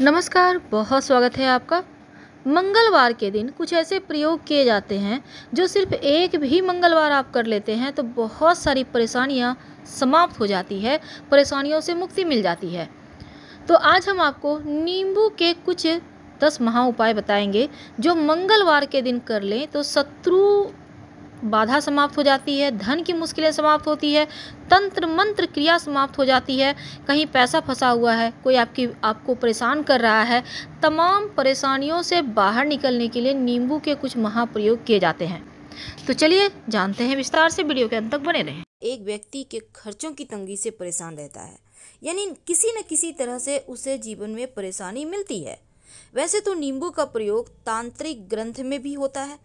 नमस्कार बहुत स्वागत है आपका मंगलवार के दिन कुछ ऐसे प्रयोग किए जाते हैं जो सिर्फ एक भी मंगलवार आप कर लेते हैं तो बहुत सारी परेशानियां समाप्त हो जाती है परेशानियों से मुक्ति मिल जाती है तो आज हम आपको नींबू के कुछ दस महा उपाय बताएंगे जो मंगलवार के दिन कर लें तो शत्रु बाधा समाप्त हो जाती है धन की मुश्किलें समाप्त होती है तंत्र मंत्र क्रिया समाप्त हो जाती है कहीं पैसा फंसा हुआ है कोई आपकी आपको परेशान कर रहा है तमाम परेशानियों से बाहर निकलने के लिए नींबू के कुछ महाप्रयोग किए जाते हैं तो चलिए जानते हैं विस्तार से वीडियो के अंत तक बने रहें एक व्यक्ति के खर्चों की तंगी से परेशान रहता है यानी किसी न किसी तरह से उसे जीवन में परेशानी मिलती है वैसे तो नींबू का प्रयोग तांत्रिक ग्रंथ में भी होता है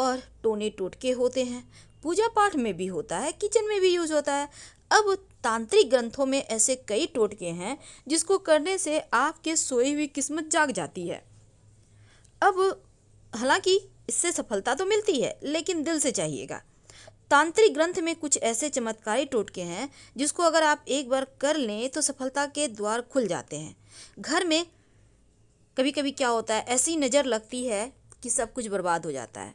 और टोने टोटके होते हैं पूजा पाठ में भी होता है किचन में भी यूज होता है अब तांत्रिक ग्रंथों में ऐसे कई टोटके हैं जिसको करने से आपके सोई हुई किस्मत जाग जाती है अब हालांकि इससे सफलता तो मिलती है लेकिन दिल से चाहिएगा तांत्रिक ग्रंथ में कुछ ऐसे चमत्कारी टोटके हैं जिसको अगर आप एक बार कर लें तो सफलता के द्वार खुल जाते हैं घर में कभी कभी क्या होता है ऐसी नज़र लगती है कि सब कुछ बर्बाद हो जाता है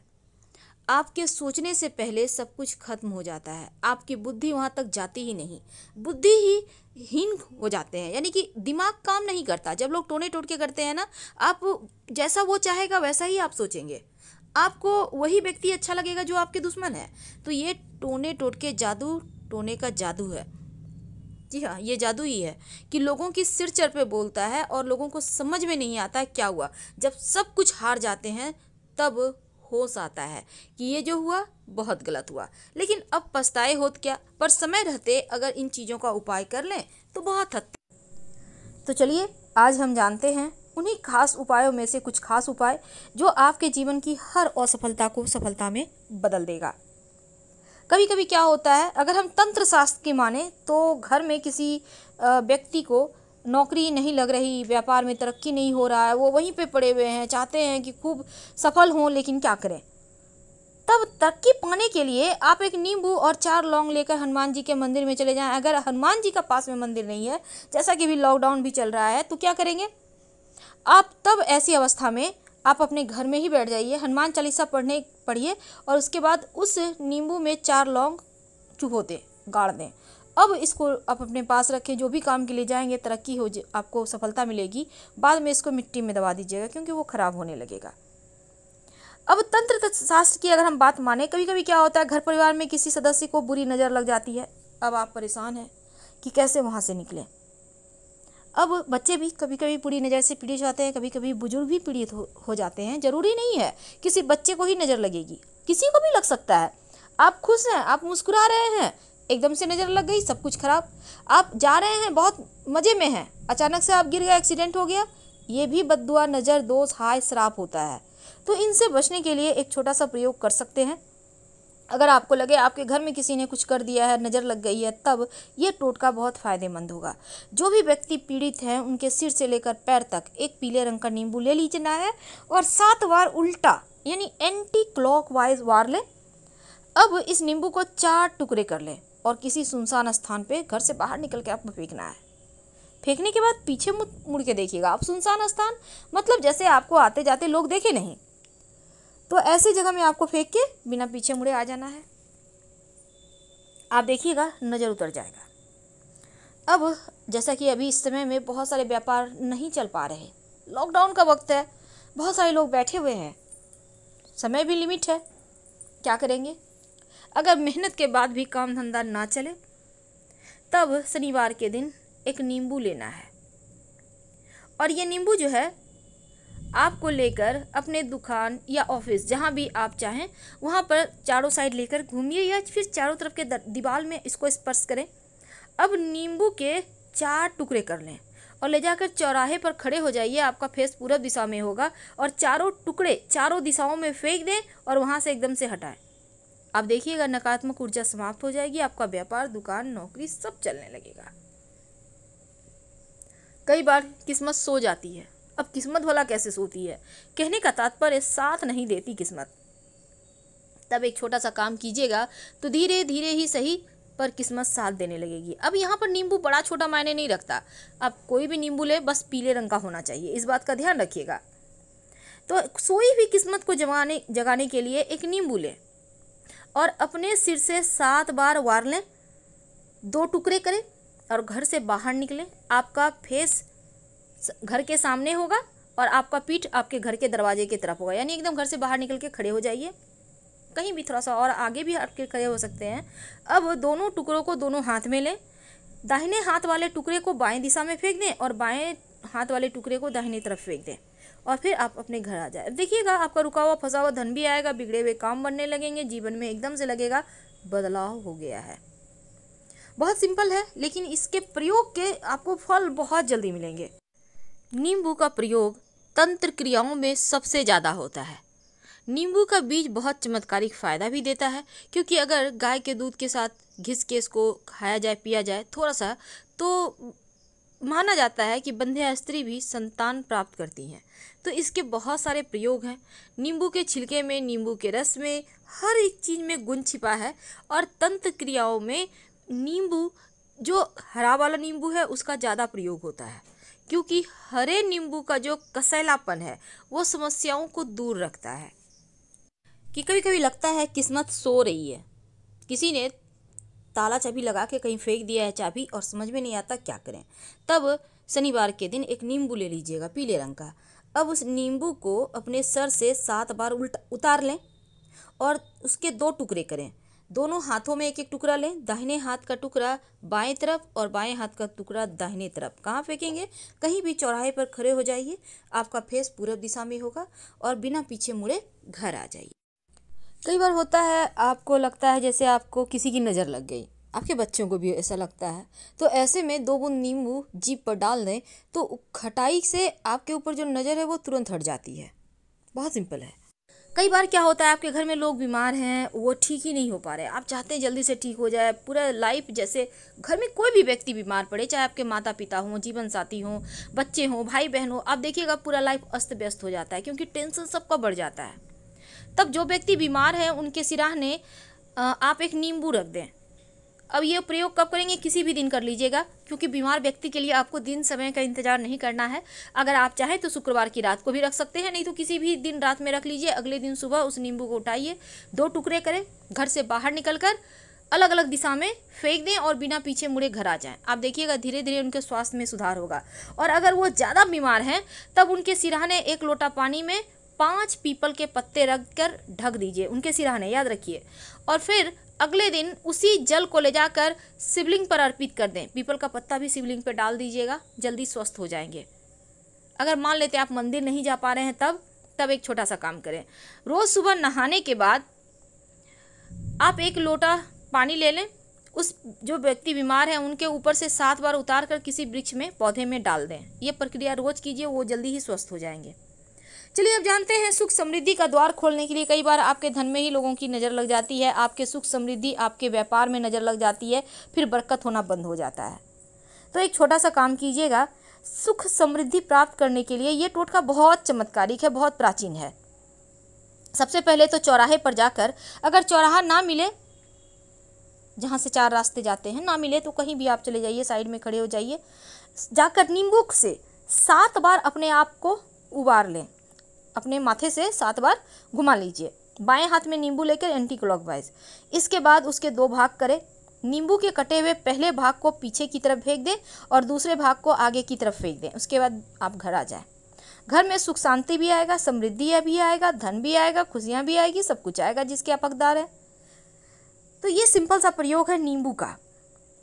आपके सोचने से पहले सब कुछ खत्म हो जाता है आपकी बुद्धि वहाँ तक जाती ही नहीं बुद्धि ही हीन हो जाते हैं यानी कि दिमाग काम नहीं करता जब लोग टोने टोट के करते हैं ना आप जैसा वो चाहेगा वैसा ही आप सोचेंगे आपको वही व्यक्ति अच्छा लगेगा जो आपके दुश्मन है तो ये टोने टोटके जादू टोने का जादू है जी हाँ ये जादू ही है कि लोगों की सिर चर पे बोलता है और लोगों को समझ में नहीं आता है क्या हुआ जब सब कुछ हार जाते हैं तब होश आता है कि ये जो हुआ बहुत गलत हुआ लेकिन अब पछताए तो क्या पर समय रहते अगर इन चीज़ों का उपाय कर लें तो बहुत हद तो चलिए आज हम जानते हैं उन्हीं खास उपायों में से कुछ खास उपाय जो आपके जीवन की हर असफलता को सफलता में बदल देगा कभी कभी क्या होता है अगर हम तंत्र शास्त्र की माने तो घर में किसी व्यक्ति को नौकरी नहीं लग रही व्यापार में तरक्की नहीं हो रहा है वो वहीं पे पड़े हुए हैं चाहते हैं कि खूब सफल हों लेकिन क्या करें तब तरक्की पाने के लिए आप एक नींबू और चार लौंग लेकर हनुमान जी के मंदिर में चले जाएं अगर हनुमान जी का पास में मंदिर नहीं है जैसा कि अभी लॉकडाउन भी चल रहा है तो क्या करेंगे आप तब ऐसी अवस्था में आप अपने घर में ही बैठ जाइए हनुमान चालीसा पढ़ने पढ़िए और उसके बाद उस नींबू में चार लौंग चुभो दें गाड़ दें अब इसको आप अपने पास रखें जो भी काम के लिए जाएंगे तरक्की हो आपको सफलता मिलेगी बाद में इसको मिट्टी में दबा दीजिएगा क्योंकि वो ख़राब होने लगेगा अब तंत्र शास्त्र की अगर हम बात माने कभी कभी क्या होता है घर परिवार में किसी सदस्य को बुरी नज़र लग जाती है अब आप परेशान हैं कि कैसे वहाँ से निकलें अब बच्चे भी कभी कभी बुरी नज़र से पीड़ित जाते हैं कभी कभी बुजुर्ग भी पीड़ित हो, हो जाते हैं ज़रूरी नहीं है किसी बच्चे को ही नज़र लगेगी किसी को भी लग सकता है आप खुश हैं आप मुस्कुरा रहे हैं एकदम से नज़र लग गई सब कुछ खराब आप जा रहे हैं बहुत मज़े में हैं अचानक से आप गिर गए एक्सीडेंट हो गया ये भी बदुआ नज़र दोष हाय श्राप होता है तो इनसे बचने के लिए एक छोटा सा प्रयोग कर सकते हैं अगर आपको लगे आपके घर में किसी ने कुछ कर दिया है नज़र लग गई है तब यह टोटका बहुत फ़ायदेमंद होगा जो भी व्यक्ति पीड़ित हैं उनके सिर से लेकर पैर तक एक पीले रंग का नींबू ले लीजना है और सात बार उल्टा यानी एंटी क्लॉक वाइज वार लें अब इस नींबू को चार टुकड़े कर लें और किसी सुनसान स्थान पे घर से बाहर निकल के आपको फेंकना है फेंकने के बाद पीछे मुड़ के देखिएगा आप सुनसान स्थान मतलब जैसे आपको आते जाते लोग देखे नहीं तो ऐसी जगह में आपको फेंक के बिना पीछे मुड़े आ जाना है आप देखिएगा नज़र उतर जाएगा अब जैसा कि अभी इस समय में बहुत सारे व्यापार नहीं चल पा रहे लॉकडाउन का वक्त है बहुत सारे लोग बैठे हुए हैं समय भी लिमिट है क्या करेंगे अगर मेहनत के बाद भी काम धंधा ना चले तब शनिवार के दिन एक नींबू लेना है और ये नींबू जो है आपको लेकर अपने दुकान या ऑफिस जहाँ भी आप चाहें वहाँ पर चारों साइड लेकर घूमिए या फिर चारों तरफ के दीवार में इसको स्पर्श करें अब नींबू के चार टुकड़े कर लें और ले जाकर चौराहे पर खड़े हो जाइए आपका फेस पूरब दिशा में होगा और चारों टुकड़े चारों दिशाओं में फेंक दें और वहाँ से एकदम से हटाएं आप देखिएगा नकारात्मक ऊर्जा समाप्त हो जाएगी आपका व्यापार दुकान नौकरी सब चलने लगेगा कई बार किस्मत सो जाती है अब किस्मत भला कैसे सोती है कहने का तात्पर्य साथ नहीं देती किस्मत तब एक छोटा सा काम कीजिएगा तो धीरे धीरे ही सही पर किस्मत साथ देने लगेगी अब यहाँ पर नींबू बड़ा छोटा मायने नहीं रखता आप कोई भी नींबू ले बस पीले रंग का होना चाहिए इस बात का ध्यान रखिएगा तो सोई हुई किस्मत को जगाने जगाने के लिए एक नींबू लें और अपने सिर से सात बार वार लें दो टुकड़े करें और घर से बाहर निकलें आपका फेस घर के सामने होगा और आपका पीठ आपके घर के दरवाजे की तरफ होगा यानी एकदम घर से बाहर निकल के खड़े हो जाइए कहीं भी थोड़ा सा और आगे भी आपके खड़े हो सकते हैं अब दोनों टुकड़ों को दोनों हाथ में लें दाहिने हाथ वाले टुकड़े को बाएं दिशा में फेंक दें और बाएं हाथ वाले टुकड़े को दाहिनी तरफ फेंक दें और फिर आप अपने घर आ जाए देखिएगा आपका रुका हुआ फंसा हुआ धन भी आएगा बिगड़े हुए काम बनने लगेंगे जीवन में एकदम से लगेगा बदलाव हो गया है बहुत सिंपल है लेकिन इसके प्रयोग के आपको फल बहुत जल्दी मिलेंगे नींबू का प्रयोग तंत्र क्रियाओं में सबसे ज़्यादा होता है नींबू का बीज बहुत चमत्कारिक फ़ायदा भी देता है क्योंकि अगर गाय के दूध के साथ घिस के इसको खाया जाए पिया जाए थोड़ा सा तो माना जाता है कि बंध्या स्त्री भी संतान प्राप्त करती हैं तो इसके बहुत सारे प्रयोग हैं नींबू के छिलके में नींबू के रस में हर एक चीज़ में गुण छिपा है और तंत्र क्रियाओं में नींबू जो हरा वाला नींबू है उसका ज़्यादा प्रयोग होता है क्योंकि हरे नींबू का जो कसैलापन है वो समस्याओं को दूर रखता है कि कभी कभी लगता है किस्मत सो रही है किसी ने ताला चाबी लगा के कहीं फेंक दिया है चाबी और समझ में नहीं आता क्या करें तब शनिवार के दिन एक नींबू ले लीजिएगा पीले रंग का अब उस नींबू को अपने सर से सात बार उल्टा उतार लें और उसके दो टुकड़े करें दोनों हाथों में एक एक टुकड़ा लें दाहिने हाथ का टुकड़ा बाएं तरफ और बाएं हाथ का टुकड़ा दाहिने तरफ कहाँ फेंकेंगे कहीं भी चौराहे पर खड़े हो जाइए आपका फेस पूरब दिशा में होगा और बिना पीछे मुड़े घर आ जाइए कई बार होता है आपको लगता है जैसे आपको किसी की नज़र लग गई आपके बच्चों को भी ऐसा लगता है तो ऐसे में दो बूंद नींबू जीप पर डाल दें तो खटाई से आपके ऊपर जो नज़र है वो तुरंत हट जाती है बहुत सिंपल है कई बार क्या होता है आपके घर में लोग बीमार हैं वो ठीक ही नहीं हो पा रहे आप चाहते हैं जल्दी से ठीक हो जाए पूरा लाइफ जैसे घर में कोई भी व्यक्ति बीमार पड़े चाहे आपके माता पिता हों जीवन साथी हों बच्चे हों भाई बहन हो आप देखिएगा पूरा लाइफ अस्त व्यस्त हो जाता है क्योंकि टेंशन सबका बढ़ जाता है तब जो व्यक्ति बीमार है उनके सिराहने आप एक नींबू रख दें अब ये प्रयोग कब करेंगे किसी भी दिन कर लीजिएगा क्योंकि बीमार व्यक्ति के लिए आपको दिन समय का इंतजार नहीं करना है अगर आप चाहें तो शुक्रवार की रात को भी रख सकते हैं नहीं तो किसी भी दिन रात में रख लीजिए अगले दिन सुबह उस नींबू को उठाइए दो टुकड़े करें घर से बाहर निकलकर अलग अलग दिशा में फेंक दें और बिना पीछे मुड़े घर आ जाएं आप देखिएगा धीरे धीरे उनके स्वास्थ्य में सुधार होगा और अगर वो ज़्यादा बीमार हैं तब उनके सिराहने एक लोटा पानी में पांच पीपल के पत्ते रख कर ढक दीजिए उनके सिराहने याद रखिए और फिर अगले दिन उसी जल को ले जाकर शिवलिंग पर अर्पित कर दें पीपल का पत्ता भी शिवलिंग पर डाल दीजिएगा जल्दी स्वस्थ हो जाएंगे अगर मान लेते आप मंदिर नहीं जा पा रहे हैं तब तब एक छोटा सा काम करें रोज़ सुबह नहाने के बाद आप एक लोटा पानी ले लें उस जो व्यक्ति बीमार है उनके ऊपर से सात बार उतार कर किसी वृक्ष में पौधे में डाल दें ये प्रक्रिया रोज़ कीजिए वो जल्दी ही स्वस्थ हो जाएंगे चलिए अब जानते हैं सुख समृद्धि का द्वार खोलने के लिए कई बार आपके धन में ही लोगों की नज़र लग जाती है आपके सुख समृद्धि आपके व्यापार में नज़र लग जाती है फिर बरकत होना बंद हो जाता है तो एक छोटा सा काम कीजिएगा सुख समृद्धि प्राप्त करने के लिए ये टोटका बहुत चमत्कारिक है बहुत प्राचीन है सबसे पहले तो चौराहे पर जाकर अगर चौराहा ना मिले जहाँ से चार रास्ते जाते हैं ना मिले तो कहीं भी आप चले जाइए साइड में खड़े हो जाइए जाकर नींबू से सात बार अपने आप को उबार लें अपने माथे से सात बार घुमा लीजिए बाएं हाथ में नींबू लेकर एंटी क्लॉक इसके बाद उसके दो भाग करें नींबू के कटे हुए पहले भाग को पीछे की तरफ फेंक दें और दूसरे भाग को आगे की तरफ फेंक दें उसके बाद आप घर आ जाएं घर में सुख शांति भी आएगा समृद्धि भी आएगा धन भी आएगा खुशियाँ भी आएगी सब कुछ आएगा जिसके आप हकदार हैं तो ये सिंपल सा प्रयोग है नींबू का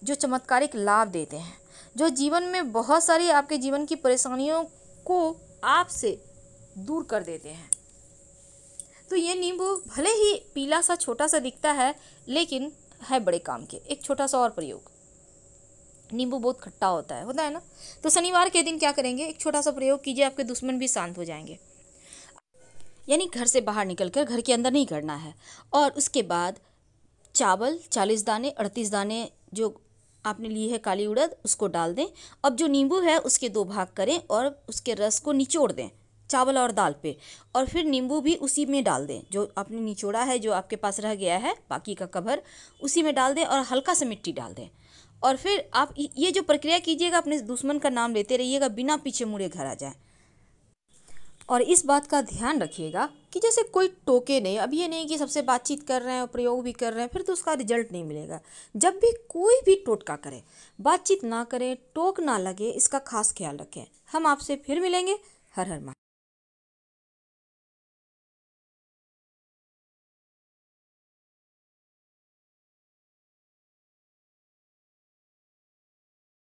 जो चमत्कारिक लाभ देते हैं जो जीवन में बहुत सारी आपके जीवन की परेशानियों को आपसे दूर कर देते हैं तो ये नींबू भले ही पीला सा छोटा सा दिखता है लेकिन है बड़े काम के एक छोटा सा और प्रयोग नींबू बहुत खट्टा होता है होता है ना तो शनिवार के दिन क्या करेंगे एक छोटा सा प्रयोग कीजिए आपके दुश्मन भी शांत हो जाएंगे यानी घर से बाहर निकल कर घर के अंदर नहीं करना है और उसके बाद चावल चालीस दाने अड़तीस दाने जो आपने ली है काली उड़द उसको डाल दें अब जो नींबू है उसके दो भाग करें और उसके रस को निचोड़ दें चावल और दाल पे और फिर नींबू भी उसी में डाल दें जो आपने निचोड़ा है जो आपके पास रह गया है बाकी का कवर उसी में डाल दें और हल्का सा मिट्टी डाल दें और फिर आप ये जो प्रक्रिया कीजिएगा अपने दुश्मन का नाम लेते रहिएगा बिना पीछे मुड़े घर आ जाए और इस बात का ध्यान रखिएगा कि जैसे कोई टोके नहीं अब ये नहीं कि सबसे बातचीत कर रहे हैं और प्रयोग भी कर रहे हैं फिर तो उसका रिजल्ट नहीं मिलेगा जब भी कोई भी टोटका करे बातचीत ना करें टोक ना लगे इसका खास ख्याल रखें हम आपसे फिर मिलेंगे हर हर मा